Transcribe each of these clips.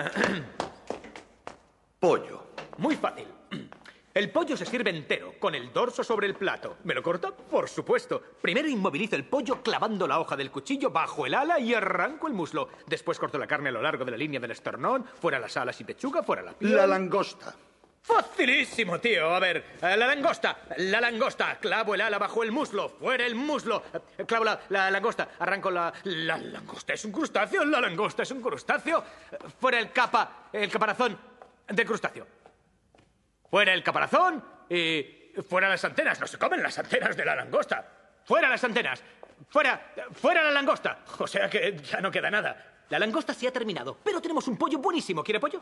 pollo. Muy fácil. El pollo se sirve entero, con el dorso sobre el plato. ¿Me lo corto? Por supuesto. Primero inmovilizo el pollo clavando la hoja del cuchillo bajo el ala y arranco el muslo. Después corto la carne a lo largo de la línea del esternón, fuera las alas y pechuga, fuera la piel. La langosta. Facilísimo, tío. A ver, eh, la langosta, la langosta. Clavo el ala bajo el muslo, fuera el muslo. Eh, clavo la, langosta, arranco la... La langosta es un crustáceo, la langosta es un crustáceo. Fuera el capa, el caparazón del crustáceo. Fuera el caparazón y fuera las antenas. No se comen las antenas de la langosta. Fuera las antenas. Fuera, fuera la langosta. O sea que ya no queda nada. La langosta se ha terminado, pero tenemos un pollo buenísimo. ¿Quiere pollo?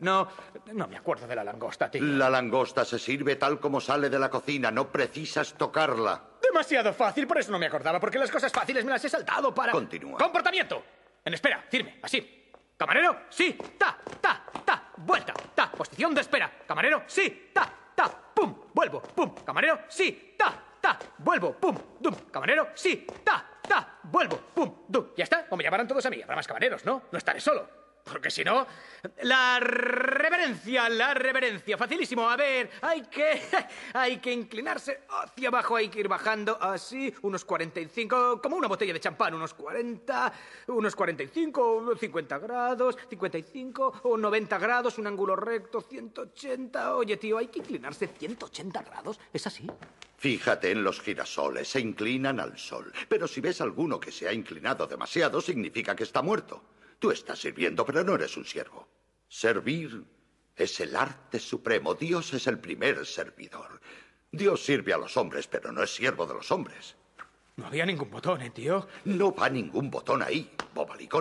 No, no me acuerdo de la langosta, tío. La langosta se sirve tal como sale de la cocina, no precisas tocarla. Demasiado fácil, por eso no me acordaba, porque las cosas fáciles me las he saltado para... Continúa. Comportamiento. En espera, firme, así. Camarero, sí, ta, ta, ta, vuelta, ta, posición de espera. Camarero, sí, ta, ta, pum, vuelvo, pum. Camarero, sí, ta, ta, vuelvo, pum, dum. Camarero, sí, ta, ta, vuelvo, pum, dum. Ya está, o me llamarán todos a mí. Habrá más camareros, ¿no? No estaré solo. Porque si no, la reverencia, la reverencia, facilísimo. A ver, hay que, hay que inclinarse hacia abajo, hay que ir bajando así, unos 45, como una botella de champán, unos 40, unos 45, 50 grados, 55 o 90 grados, un ángulo recto, 180. Oye, tío, hay que inclinarse 180 grados, ¿es así? Fíjate en los girasoles, se inclinan al sol. Pero si ves alguno que se ha inclinado demasiado, significa que está muerto. Tú estás sirviendo, pero no eres un siervo. Servir es el arte supremo. Dios es el primer servidor. Dios sirve a los hombres, pero no es siervo de los hombres. No había ningún botón, ¿eh, tío? No va ningún botón ahí, bobalicón.